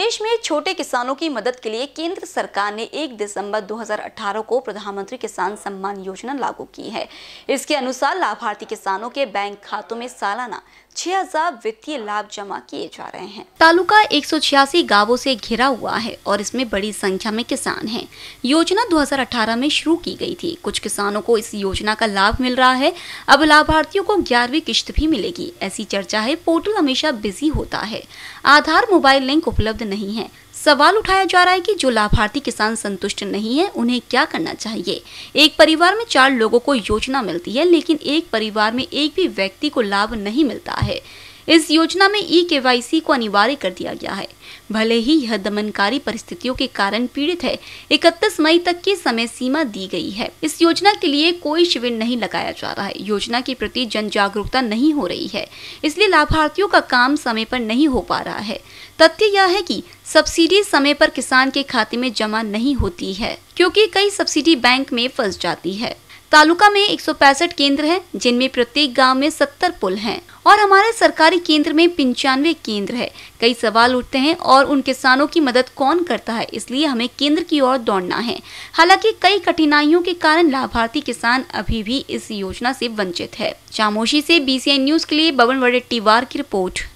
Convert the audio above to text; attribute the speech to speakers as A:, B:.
A: देश में छोटे किसानों की मदद के लिए केंद्र सरकार ने 1 दिसंबर 2018 को प्रधानमंत्री किसान सम्मान योजना लागू की है इसके अनुसार लाभार्थी किसानों के बैंक खातों में सालाना 6000 वित्तीय लाभ जमा किए जा रहे हैं तालुका एक गांवों से घिरा हुआ है और इसमें बड़ी संख्या में किसान हैं। योजना 2018 में शुरू की गई थी कुछ किसानों को इस योजना का लाभ मिल रहा है अब लाभार्थियों को ग्यारहवीं किश्त भी मिलेगी ऐसी चर्चा है पोर्टल हमेशा बिजी होता है आधार मोबाइल लिंक उपलब्ध नहीं है सवाल उठाया जा रहा है कि जो लाभार्थी किसान संतुष्ट नहीं है उन्हें क्या करना चाहिए एक परिवार में चार लोगों को योजना मिलती है लेकिन एक परिवार में एक भी व्यक्ति को लाभ नहीं मिलता है इस योजना में ई e के को अनिवार्य कर दिया गया है भले ही यह दमनकारी परिस्थितियों के कारण पीड़ित है इकतीस मई तक की समय सीमा दी गई है इस योजना के लिए कोई शिविर नहीं लगाया जा रहा है योजना के प्रति जन जागरूकता नहीं हो रही है इसलिए लाभार्थियों का काम समय पर नहीं हो पा रहा है तथ्य यह है कि सब्सिडी समय पर किसान के खाते में जमा नहीं होती है क्योंकि कई सब्सिडी बैंक में फंस जाती है तालुका में एक केंद्र हैं, जिनमें प्रत्येक गांव में 70 पुल हैं और हमारे सरकारी केंद्र में पंचानवे केंद्र है कई सवाल उठते हैं और उन किसानों की मदद कौन करता है इसलिए हमें केंद्र की ओर दौड़ना है हालांकि कई कठिनाइयों के कारण लाभार्थी किसान अभी भी इस योजना से वंचित है चामोशी से बीसीएन न्यूज के लिए बबन वडेट्टीवार की रिपोर्ट